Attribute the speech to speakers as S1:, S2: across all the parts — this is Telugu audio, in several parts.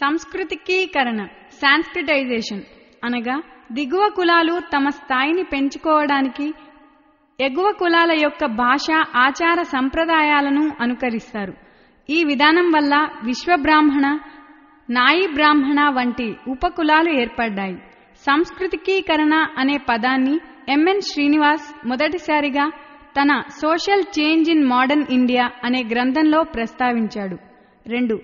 S1: సంస్కృతికీకరణ సాంస్క్రిటైజేషన్ అనగా దిగువ కులాలు తమ స్థాయిని పెంచుకోవడానికి ఎగువ కులాల యొక్క భాష ఆచార సంప్రదాయాలను అనుకరిస్తారు ఈ విధానం వల్ల విశ్వబ్రాహ్మణ నాయి బ్రాహ్మణ వంటి ఉపకులాలు ఏర్పడ్డాయి సంస్కృతికీకరణ అనే పదాన్ని ఎంఎన్ శ్రీనివాస్ మొదటిసారిగా తన social change in modern India అనే గ్రంథంలో ప్రస్తావించాడు రెండు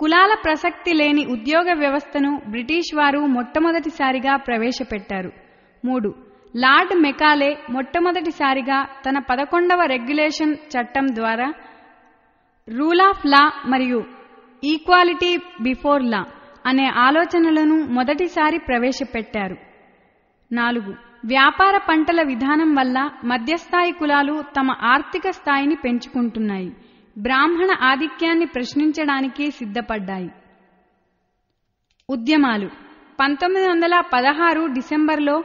S1: కులాల ప్రసక్తి లేని ఉద్యోగ వ్యవస్థను బ్రిటిష్ వారు మొట్టమొదటిసారిగా ప్రవేశపెట్టారు మూడు లార్డ్ మెకాలే మొట్టమొదటిసారిగా తన పదకొండవ రెగ్యులేషన్ చట్టం ద్వారా రూల్ ఆఫ్ లా మరియు ఈక్వాలిటీ బిఫోర్ లా అనే ఆలోచనలను మొదటిసారి ప్రవేశపెట్టారు నాలుగు వ్యాపార పంటల విధానం వల్ల మధ్యస్థాయి కులాలు తమ ఆర్థిక స్థాయిని పెంచుకుంటున్నాయి బ్రాహ్మణ ఆధిక్యాన్ని ప్రశ్నించడానికి సిద్ధపడ్డాయి ఉద్యమాలు పంతొమ్మిది వందల పదహారు డిసెంబర్లో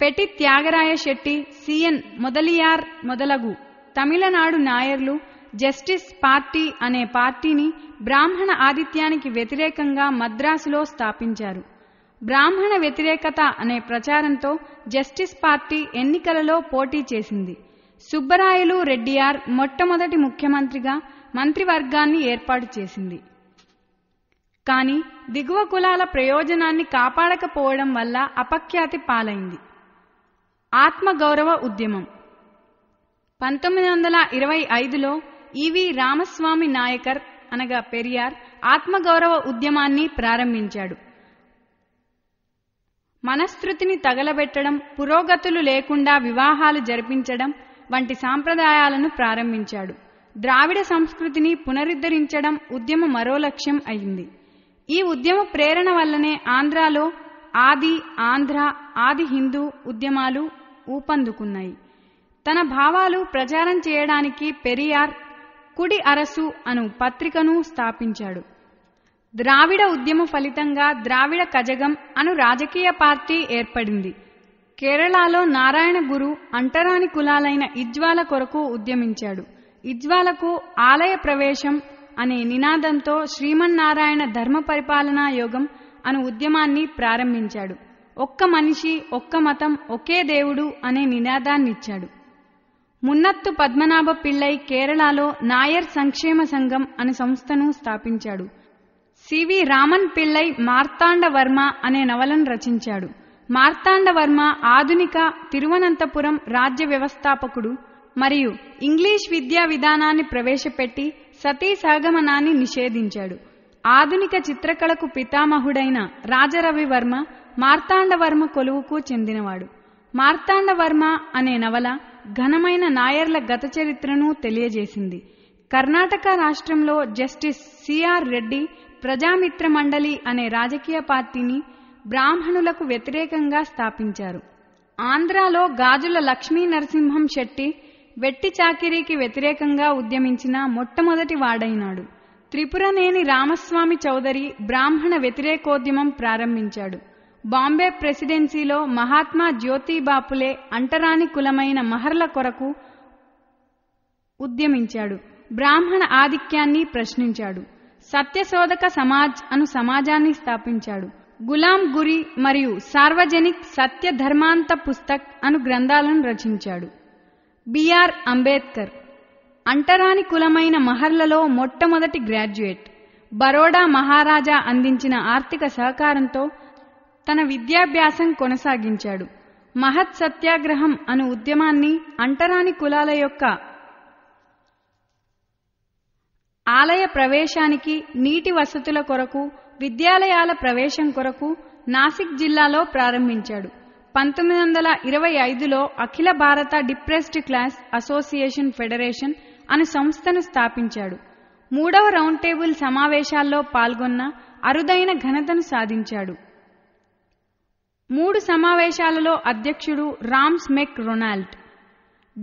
S1: పెటి త్యాగరాయ శెట్టి సిఎన్ మొదలియార్ మొదలగు తమిళనాడు నాయర్లు జస్టిస్ పార్టీ అనే పార్టీని బ్రాహ్మణ ఆదిత్యానికి వ్యతిరేకంగా మద్రాసులో స్థాపించారు బ్రాహ్మణ వ్యతిరేకత అనే ప్రచారంతో జస్టిస్ పార్టీ ఎన్నికలలో పోటీ చేసింది సుబ్బరాయలు రెడ్డియార్ మొట్టమొదటి ముఖ్యమంత్రిగా మంత్రివర్గాన్ని ఏర్పాటు చేసింది కానీ దిగువ కులాల ప్రయోజనాన్ని కాపాడకపోవడం వల్ల అపఖ్యాతి పాలైంది ఆత్మగౌరవ ఉద్యమం పంతొమ్మిది వందల ఇరవై ఐదులో ఈవి రామస్వామి నాయకర్ అనగా పెరియార్ ఆత్మగౌరవ ఉద్యమాన్ని ప్రారంభించాడు మనస్తృతిని తగలబెట్టడం పురోగతులు లేకుండా వివాహాలు జరిపించడం వంటి సాంప్రదాయాలను ప్రారంభించాడు ద్రావిడ సంస్కృతిని పునరుద్ధరించడం ఉద్యమ మరో లక్ష్యం అయింది ఈ ఉద్యమ ప్రేరణ వల్లనే ఆంధ్రాలో ఆది ఆంధ్ర ఆది హిందూ ఉద్యమాలు ఊపందుకున్నాయి తన భావాలు ప్రచారం చేయడానికి పెరియార్ కుడి అరసు అను పత్రికను స్థాపించాడు ద్రావిడ ఉద్యమ ఫలితంగా ద్రావిడ కజగం అను రాజకీయ పార్టీ ఏర్పడింది కేరళలో నారాయణ గురు అంటరాని కులాలైన ఇజ్వాల కొరకు ఉద్యమించాడు ఇజ్వాలకు ఆలయ ప్రవేశం అనే నినాదంతో శ్రీమన్నారాయణ ధర్మ పరిపాలనా యోగం అను ఉద్యమాన్ని ప్రారంభించాడు ఒక్క మనిషి ఒక్క మతం ఒకే దేవుడు అనే నినాదాన్నిచ్చాడు మున్నత్తు పద్మనాభ పిళ్ళై కేరళలో నాయర్ సంక్షేమ సంఘం అనే సంస్థను స్థాపించాడు సివి రామన్ పిళ్ళై మార్తాండ వర్మ అనే నవలను రచించాడు మార్తాండవర్మ ఆధునిక తిరువనంతపురం రాజ్య వ్యవస్థాపకుడు మరియు ఇంగ్లీష్ విద్యా విధానాన్ని ప్రవేశపెట్టి సతీ సహగమనాన్ని నిషేధించాడు ఆధునిక చిత్రకళకు పితామహుడైన రాజరవివర్మ మార్తాండవర్మ కొలువుకు చెందినవాడు మార్తాండవర్మ అనే నవల ఘనమైన నాయర్ల గత చరిత్రను తెలియజేసింది కర్ణాటక రాష్ట్రంలో జస్టిస్ సిఆర్ రెడ్డి ప్రజామిత్ర మండలి అనే రాజకీయ పార్టీని బ్రాహ్మణులకు వ్యతిరేకంగా స్థాపించారు ఆంధ్రాలో గాజుల లక్ష్మీ నరసింహం శెట్టి వెట్టి చాకిరీకి వ్యతిరేకంగా ఉద్యమించిన మొట్టమొదటి వాడైనాడు త్రిపురనేని రామస్వామి చౌదరి బ్రాహ్మణ వ్యతిరేకోద్యమం ప్రారంభించాడు బాంబే ప్రెసిడెన్సీలో మహాత్మా జ్యోతిబాపులే అంటరాని కులమైన మహర్ల కొరకు ఉద్యమించాడు బ్రాహ్మణ ఆధిక్యాన్ని ప్రశ్నించాడు సత్యశోధక సమాజ్ అను సమాజాన్ని స్థాపించాడు గులాం గురి మరియు సార్వజనిక్ సత్య ధర్మాంత పుస్తక్ అను గ్రంథాలను రచించాడు బిఆర్ అంబేద్కర్ అంటరాని కులమైన మహర్లలో మొట్టమొదటి గ్రాడ్యుయేట్ బరోడా మహారాజా అందించిన ఆర్థిక సహకారంతో తన విద్యాభ్యాసం కొనసాగించాడు మహత్ సత్యాగ్రహం అను ఉద్యమాన్ని అంటరాని కులాల యొక్క ఆలయ ప్రవేశానికి నీటి వసతుల కొరకు విద్యాలయాల ప్రవేశం కొరకు నాసిక్ జిల్లాలో ప్రారంభించాడు పంతొమ్మిది వందల ఇరవై ఐదులో Akhila Bharata depressed class association federation అను సంస్థను స్థాపించాడు మూడవ రౌండ్ టేబుల్ సమావేశాల్లో పాల్గొన్న అరుదైన ఘనతను సాధించాడు మూడు సమావేశాలలో అధ్యక్షుడు Ramsay MacDonald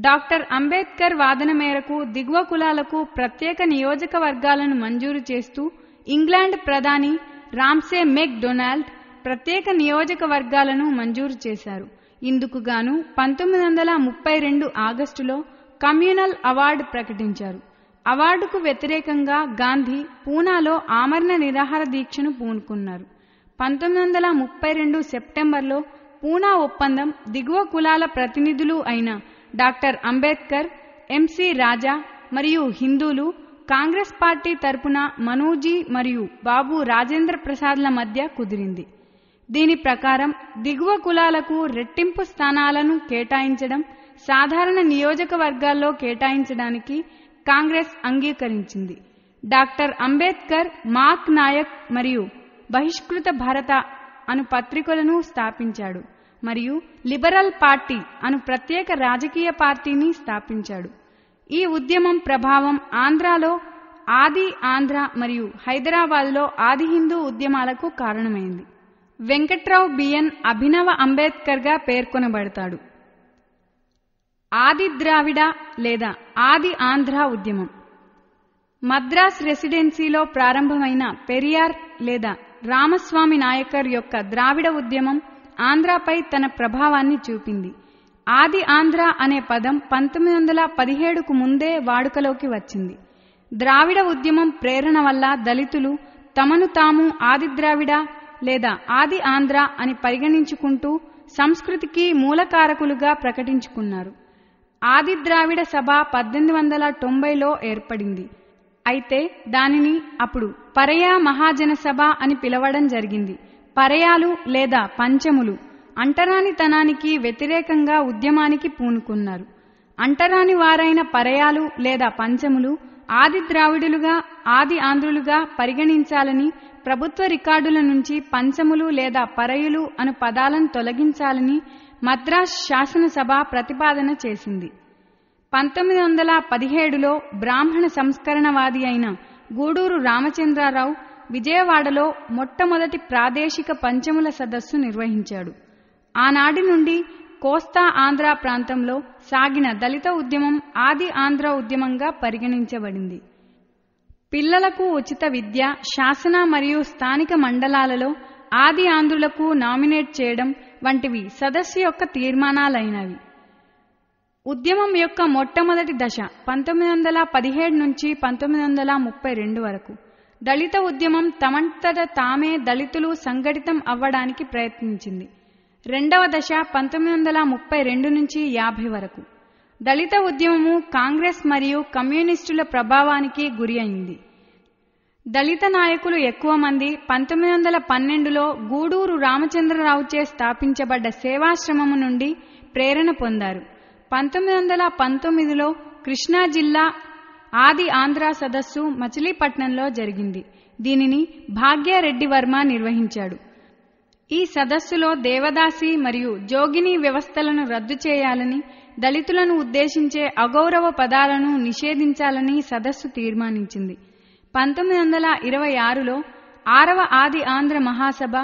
S1: doctor Ambedkar వాదన మేరకు దిగువ కులాలకు ప్రత్యేక నియోజకవర్గాలను మంజూరు చేస్తూ ఇంగ్లాండ్ ప్రధాని రామ్సే మెక్ డొనాల్డ్ ప్రత్యేక నియోజకవర్గాలను మంజూరు చేశారు ఇందుకు గాను పంతొమ్మిది వందల ముప్పై రెండు ఆగస్టులో కమ్యూనల్ అవార్డు ప్రకటించారు అవార్డుకు వ్యతిరేకంగా గాంధీ పూనాలో ఆమరణ నిరాహార దీక్షను పూనుకున్నారు పంతొమ్మిది వందల ముప్పై రెండు సెప్టెంబర్లో పూనా ఒప్పందం దిగువ కులాల ప్రతినిధులు అయిన డాక్టర్ అంబేద్కర్ ఎంసీ రాజా మరియు హిందూలు కాంగ్రెస్ పార్టీ తరపున మనోజీ మరియు బాబు రాజేంద్ర ప్రసాద్ల మధ్య కుదిరింది దీని ప్రకారం దిగువ కులాలకు రెట్టింపు స్థానాలను కేటాయించడం సాధారణ నియోజకవర్గాల్లో కేటాయించడానికి కాంగ్రెస్ అంగీకరించింది డాక్టర్ అంబేద్కర్ మాక్ నాయక్ మరియు బహిష్కృత భారత అను పత్రికలను స్థాపించాడు మరియు లిబరల్ పార్టీ అను ప్రత్యేక రాజకీయ పార్టీని స్థాపించాడు ఈ ఉద్యమం ప్రభావం ఆంధ్రాలో ఆది ఆంధ్ర మరియు హైదరాబాద్లో ఆది హిందూ ఉద్యమాలకు కారణమైంది వెంకట్రావు బిఎన్ అభినవ అంబేద్కర్గా పేర్కొనబడతాడు ఆది ద్రావిడ లేదా ఆది ఆంధ్ర ఉద్యమం మద్రాస్ రెసిడెన్సీలో ప్రారంభమైన పెరియార్ లేదా రామస్వామి నాయకర్ యొక్క ద్రావిడ ఉద్యమం ఆంధ్రపై తన ప్రభావాన్ని చూపింది ఆది ఆంధ్ర అనే పదం పంతొమ్మిది వందల పదిహేడుకు ముందే వాడుకలోకి వచ్చింది ద్రావిడ ఉద్యమం ప్రేరణ వల్ల దళితులు తమను తాము ఆది ద్రావిడ లేదా ఆది ఆంధ్ర అని పరిగణించుకుంటూ సంస్కృతికి మూలకారకులుగా ప్రకటించుకున్నారు ఆది ద్రావిడ సభ పద్దెనిమిది వందల తొంభైలో ఏర్పడింది అయితే దానిని అప్పుడు పరయా మహాజన సభ అని పిలవడం జరిగింది పరయాలు లేదా పంచములు అంటరానితనానికి వ్యతిరేకంగా ఉద్యమానికి పూనుకున్నారు అంటరాని వారైన పరయాలు లేదా పంచములు ఆది ద్రావిడులుగా ఆది ఆంధ్రులుగా పరిగణించాలని ప్రభుత్వ రికార్డుల నుంచి పంచములు లేదా పరయులు అను పదాలను తొలగించాలని మద్రాస్ శాసనసభ ప్రతిపాదన చేసింది పంతొమ్మిది వందల పదిహేడులో బ్రాహ్మణ సంస్కరణవాది అయిన గూడూరు రామచంద్రారావు విజయవాడలో మొట్టమొదటి ప్రాదేశిక పంచముల సదస్సు నిర్వహించాడు ఆనాటి నుండి కోస్తా ఆంధ్ర ప్రాంతంలో సాగిన దళిత ఉద్యమం ఆది ఆంధ్ర ఉద్యమంగా పరిగణించబడింది పిల్లలకు ఉచిత విద్య శాసన మరియు స్థానిక మండలాలలో ఆది ఆంధ్రులకు నామినేట్ చేయడం వంటివి సదస్సు యొక్క తీర్మానాలైనవి ఉద్యమం యొక్క మొట్టమొదటి దశ పంతొమ్మిది వందల పదిహేడు నుంచి పంతొమ్మిది వందల ముప్పై రెండు వరకు దళిత ఉద్యమం తమంతట తామే దళితులు సంఘటితం అవ్వడానికి ప్రయత్నించింది రెండవ దశ పంతొమ్మిది వందల ముప్పై రెండు నుంచి యాభై వరకు దళిత ఉద్యమము కాంగ్రెస్ మరియు కమ్యూనిస్టుల ప్రభావానికి గురి అయింది దళిత నాయకులు ఎక్కువ మంది పంతొమ్మిది వందల పన్నెండులో గూడూరు చే స్థాపించబడ్డ సేవాశ్రమము నుండి ప్రేరణ పొందారు పంతొమ్మిది వందల పంతొమ్మిదిలో కృష్ణా జిల్లా ఆది ఆంధ్ర సదస్సు మచిలీపట్నంలో జరిగింది దీనిని భాగ్యారెడ్డి వర్మ నిర్వహించాడు ఈ సదస్సులో దేవదాసి మరియు జోగిని వ్యవస్థలను రద్దు చేయాలని దళితులను ఉద్దేశించే అగౌరవ పదాలను నిషేధించాలని సదస్సు తీర్మానించింది పంతొమ్మిది వందల ఇరవై ఆరులో ఆరవ ఆది ఆంధ్ర మహాసభ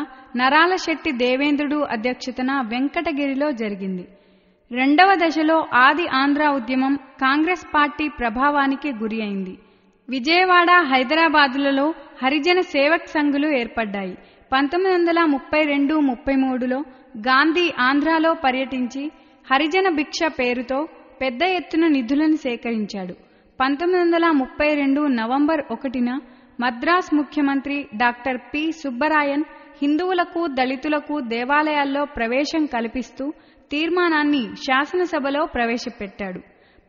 S1: నరాలశెట్టి దేవేంద్రుడు అధ్యక్షతన వెంకటగిరిలో జరిగింది రెండవ దశలో ఆది ఆంధ్ర ఉద్యమం కాంగ్రెస్ పార్టీ ప్రభావానికి గురి అయింది విజయవాడ హైదరాబాదులలో హరిజన సేవక్ సంఘులు ఏర్పడ్డాయి పంతొమ్మిది వందల ముప్పై రెండు ముప్పై మూడులో గాంధీ ఆంధ్రాలో పర్యటించి హరిజన భిక్ష పేరుతో పెద్ద ఎత్తున నిధులను సేకరించాడు పంతొమ్మిది వందల ముప్పై రెండు నవంబర్ ఒకటిన మద్రాస్ ముఖ్యమంత్రి డాక్టర్ పి సుబ్బరాయన్ హిందువులకు దళితులకు దేవాలయాల్లో ప్రవేశం కల్పిస్తూ తీర్మానాన్ని శాసనసభలో ప్రవేశపెట్టాడు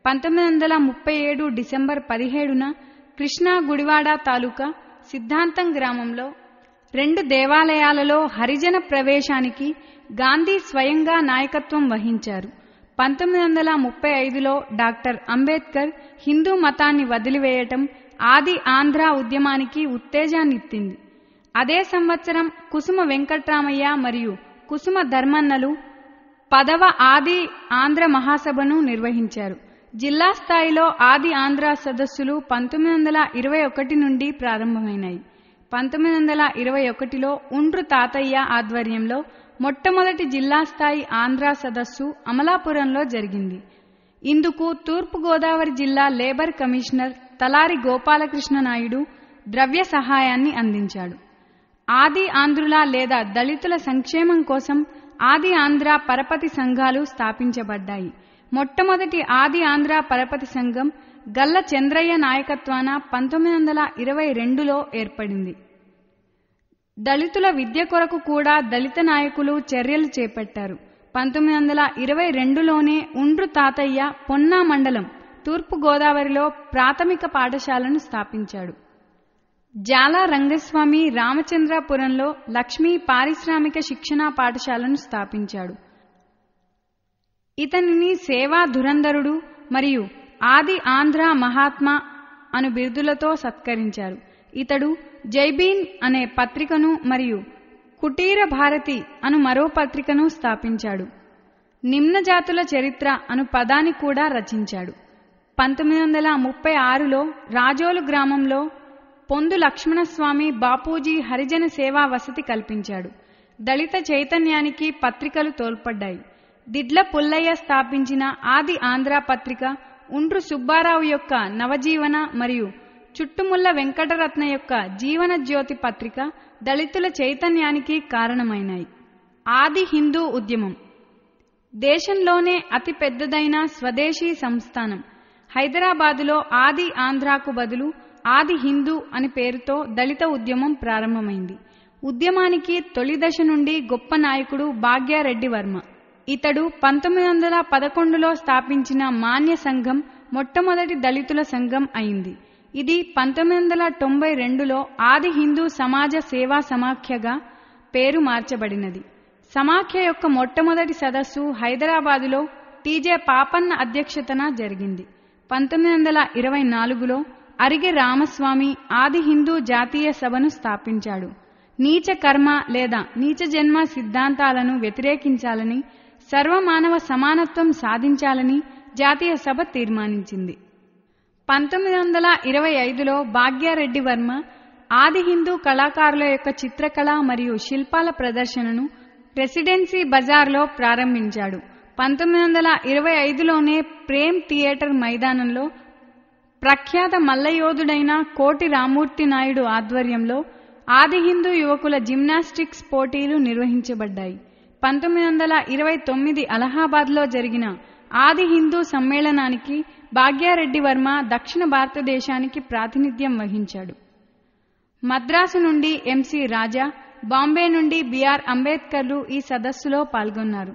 S1: పంతొమ్మిది వందల ముప్పై ఏడు డిసెంబర్ పదిహేడున కృష్ణా గుడివాడ తాలూకా సిద్ధాంతం గ్రామంలో రెండు దేవాలయాలలో హరిజన ప్రవేశానికి గాంధీ స్వయంగా నాయకత్వం వహించారు పంతొమ్మిది వందల ముప్పై ఐదులో డాక్టర్ అంబేద్కర్ హిందూ మతాన్ని వదిలివేయటం ఆది ఆంధ్ర ఉద్యమానికి ఉత్తేజాన్నిత్తింది అదే సంవత్సరం కుసుమ వెంకట్రామయ్య మరియు కుసుమ ధర్మన్నలు పదవ ఆది ఆంధ్ర మహాసభను నిర్వహించారు జిల్లా స్థాయిలో ఆది ఆంధ్ర సదస్సులు పంతొమ్మిది వందల ఇరవై ఒకటి నుండి ప్రారంభమైనాయి పంతొమ్మిది వందల ఇరవై ఒకటిలో ఉండ్రు తాతయ్య ఆధ్వర్యంలో మొట్టమొదటి జిల్లా స్థాయి ఆంధ్ర సదస్సు అమలాపురంలో జరిగింది ఇందుకు తూర్పుగోదావరి జిల్లా లేబర్ కమిషనర్ తలారి గోపాలకృష్ణ నాయుడు ద్రవ్య సహాయాన్ని అందించాడు ఆది ఆంధ్రుల లేదా దళితుల సంక్షేమం కోసం ఆది ఆంధ్ర పరపతి సంఘాలు స్థాపించబడ్డాయి మొట్టమొదటి ఆది ఆంధ్ర పరపతి సంఘం గల్ల చంద్రయ్య నాయకత్వాన పంతొమ్మిది వందల ఇరవై రెండులో ఏర్పడింది దళితుల విద్య కొరకు కూడా దళిత నాయకులు చర్యలు చేపట్టారు పంతొమ్మిది వందల ఇరవై రెండులోనే ఉండ్రు తాతయ్య పొన్నా మండలం తూర్పు గోదావరిలో ప్రాథమిక పాఠశాలను స్థాపించాడు జాల రంగస్వామి రామచంద్రాపురంలో లక్ష్మీ పారిశ్రామిక శిక్షణా పాఠశాలను స్థాపించాడు ఇతనిని సేవా ధురంధరుడు మరియు ఆది ఆంధ్ర మహాత్మా అను బిరుదులతో సత్కరించారు ఇతడు జైబీన్ అనే పత్రికను మరియు కుటీర భారతి అను మరో పత్రికను స్థాపించాడు నిమ్న జాతుల చరిత్ర అను పదాన్ని కూడా రచించాడు పంతొమ్మిది వందల ముప్పై ఆరులో రాజోలు గ్రామంలో పొందు లక్ష్మణస్వామి బాపూజీ హరిజన సేవా వసతి కల్పించాడు దళిత చైతన్యానికి పత్రికలు తోల్పడ్డాయి దిడ్ల పుల్లయ్య స్థాపించిన ఆది ఆంధ్ర పత్రిక ఉండ్రు సుబ్బారావు యొక్క నవజీవన మరియు చుట్టుముల్ల వెంకటరత్న యొక్క జీవన జ్యోతి పత్రిక దళితుల చైతన్యానికి కారణమైనాయి ఆది హిందూ ఉద్యమం దేశంలోనే అతి పెద్దదైన స్వదేశీ సంస్థానం హైదరాబాదులో ఆది ఆంధ్రాకు బదులు ఆది హిందూ అని పేరుతో దళిత ఉద్యమం ప్రారంభమైంది ఉద్యమానికి తొలి దశ నుండి గొప్ప నాయకుడు భాగ్యారెడ్డి వర్మ ఇతడు పంతొమ్మిది వందల పదకొండులో స్థాపించిన మాన్య సంఘం మొట్టమొదటి దళితుల సంఘం అయింది ఇది పంతొమ్మిది వందల తొంభై రెండులో ఆది హిందూ సమాజ సేవా సమాఖ్యగా పేరు మార్చబడినది సమాఖ్య యొక్క మొట్టమొదటి సదస్సు హైదరాబాదులో టీజే పాపన్న అధ్యక్షతన జరిగింది పంతొమ్మిది వందల ఇరవై నాలుగులో అరిగే రామస్వామి ఆది హిందూ జాతీయ సభను స్థాపించాడు నీచ కర్మ లేదా నీచ జన్మ సిద్ధాంతాలను వ్యతిరేకించాలని సర్వమానవ సమానత్వం సాధించాలని జాతీయ సభ తీర్మానించింది పంతొమ్మిది వందల ఇరవై ఐదులో భాగ్యారెడ్డి వర్మ ఆది హిందూ కళాకారుల యొక్క చిత్రకళ మరియు శిల్పాల ప్రదర్శనను రెసిడెన్సీ బజార్లో ప్రారంభించాడు పంతొమ్మిది వందల ఇరవై ఐదులోనే ప్రేమ్ థియేటర్ మైదానంలో ప్రఖ్యాత మల్లయోధుడైన కోటి రామూర్తి నాయుడు ఆధ్వర్యంలో ఆది హిందూ యువకుల జిమ్నాస్టిక్స్ పోటీలు నిర్వహించబడ్డాయి పంతొమ్మిది వందల ఇరవై తొమ్మిది అలహాబాద్లో జరిగిన ఆది హిందూ సమ్మేళనానికి భాగ్యారెడ్డి వర్మ దక్షిణ భారతదేశానికి ప్రాతినిధ్యం వహించాడు మద్రాసు నుండి ఎంసి రాజా బాంబే నుండి బిఆర్ అంబేద్కర్లు ఈ సదస్సులో పాల్గొన్నారు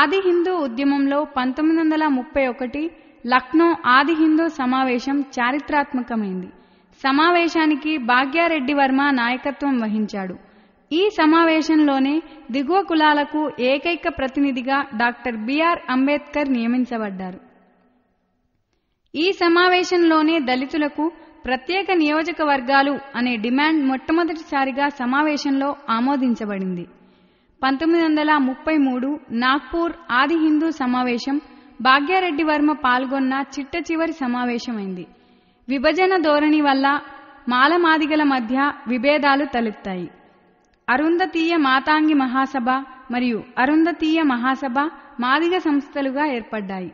S1: ఆది హిందూ ఉద్యమంలో పంతొమ్మిది వందల ముప్పై ఒకటి లక్నో ఆది హిందూ సమావేశం చారిత్రాత్మకమైంది సమావేశానికి భాగ్యారెడ్డి వర్మ నాయకత్వం వహించాడు ఈ సమావేశంలోనే దిగువ కులాలకు ఏకైక ప్రతినిధిగా డాక్టర్ బిఆర్ అంబేద్కర్ నియమించబడ్డారు ఈ సమావేశంలోనే దళితులకు ప్రత్యేక నియోజకవర్గాలు అనే డిమాండ్ మొట్టమొదటిసారిగా సమావేశంలో ఆమోదించబడింది పంతొమ్మిది వందల ముప్పై మూడు నాగ్పూర్ ఆది హిందూ సమావేశం భాగ్యారెడ్డి వర్మ పాల్గొన్న చిట్ట చివరి సమావేశమైంది విభజన ధోరణి వల్ల మాలమాదిగల మధ్య విభేదాలు తలెత్తాయి అరుంధతీయ మాతాంగి మహాసభ మరియు అరుంధతీయ మహాసభ మాదిగ సంస్థలుగా ఏర్పడ్డాయి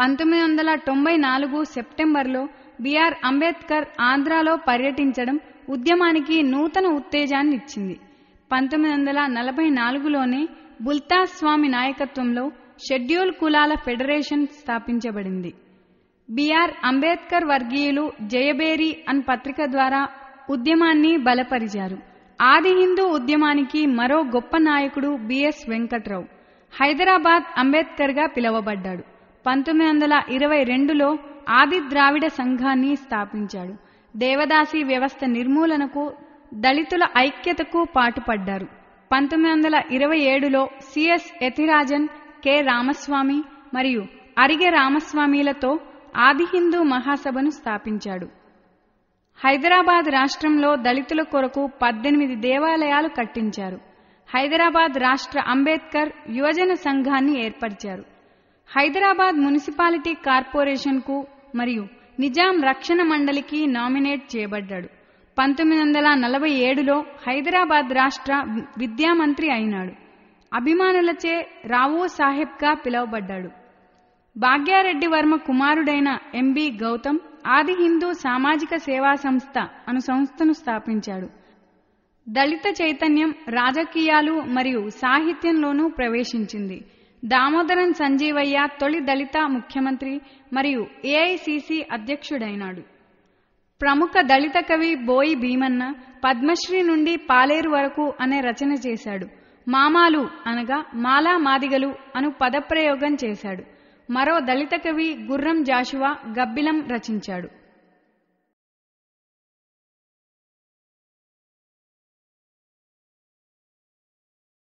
S1: పంతొమ్మిది వందల తొంభై నాలుగు సెప్టెంబర్లో బిఆర్ అంబేద్కర్ ఆంధ్రాలో పర్యటించడం ఉద్యమానికి నూతన ఉత్తేజాన్ని ఇచ్చింది పంతొమ్మిది వందల నలభై నాలుగులోనే బుల్తాస్వామి నాయకత్వంలో షెడ్యూల్ కులాల ఫెడరేషన్ స్థాపించబడింది బిఆర్ అంబేద్కర్ వర్గీయులు జయబేరి అన్ పత్రిక ద్వారా ఉద్యమాన్ని బలపరిచారు ఆది హిందూ ఉద్యమానికి మరో గొప్ప నాయకుడు బిఎస్ వెంకట్రావు హైదరాబాద్ అంబేద్కర్గా పిలువబడ్డాడు పంతొమ్మిది వందల ఇరవై రెండులో ఆది ద్రావిడ సంఘాన్ని స్థాపించాడు దేవదాసి వ్యవస్థ నిర్మూలనకు దళితుల ఐక్యతకు పాటుపడ్డారు పంతొమ్మిది వందల ఇరవై ఏడులో సిఎస్ యతిరాజన్ కె రామస్వామి మరియు అరిగే రామస్వామిలతో ఆది హిందూ మహాసభను స్థాపించాడు హైదరాబాద్ రాష్ట్రంలో దళితుల కొరకు పద్దెనిమిది దేవాలయాలు కట్టించారు హైదరాబాద్ రాష్ట్ర అంబేద్కర్ యువజన సంఘాన్ని ఏర్పరిచారు హైదరాబాద్ మున్సిపాలిటీ కార్పొరేషన్కు మరియు నిజాం రక్షణ మండలికి నామినేట్ చేయబడ్డాడు పంతొమ్మిది వందల నలభై ఏడులో హైదరాబాద్ రాష్ట్ర విద్యామంత్రి అయినాడు అభిమానులచే రావో సాహెబ్గా పిలువబడ్డాడు భాగ్యారెడ్డి వర్మ కుమారుడైన ఎంబి గౌతమ్ ఆది హిందూ సామాజిక సేవా సంస్థ అను సంస్థను స్థాపించాడు దళిత చైతన్యం రాజకీయాలు మరియు సాహిత్యంలోనూ ప్రవేశించింది దామోదరన్ సంజీవయ్య తొలి దళిత ముఖ్యమంత్రి మరియు ఏఐసిసి అధ్యక్షుడైనాడు ప్రముఖ దళిత కవి బోయి భీమన్న పద్మశ్రీ నుండి పాలేరు వరకు అనే రచన చేశాడు మామాలు అనగా మాలా మాదిగలు అను పదప్రయోగం చేశాడు మరో దళిత కవి గుర్రం జాషువా గబ్బిలం రచించాడు